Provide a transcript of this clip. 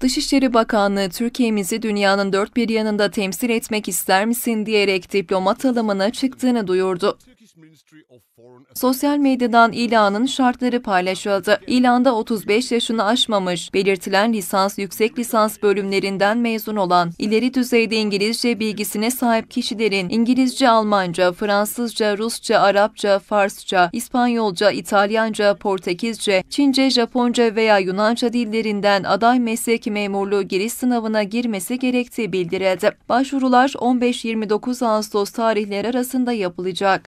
Dışişleri Bakanlığı Türkiye'mizi dünyanın dört bir yanında temsil etmek ister misin diyerek diplomat alımına çıktığını duyurdu. Sosyal medyadan ilanın şartları paylaşıldı. İlanda 35 yaşını aşmamış, belirtilen lisans yüksek lisans bölümlerinden mezun olan, ileri düzeyde İngilizce bilgisine sahip kişilerin İngilizce, Almanca, Fransızca, Rusça, Arapça, Farsça, İspanyolca, İtalyanca, Portekizce, Çince, Japonca veya Yunanca dillerinden aday meslek memurluğu giriş sınavına girmesi gerektiği bildirildi. Başvurular 15-29 Ağustos tarihleri arasında yapılacak.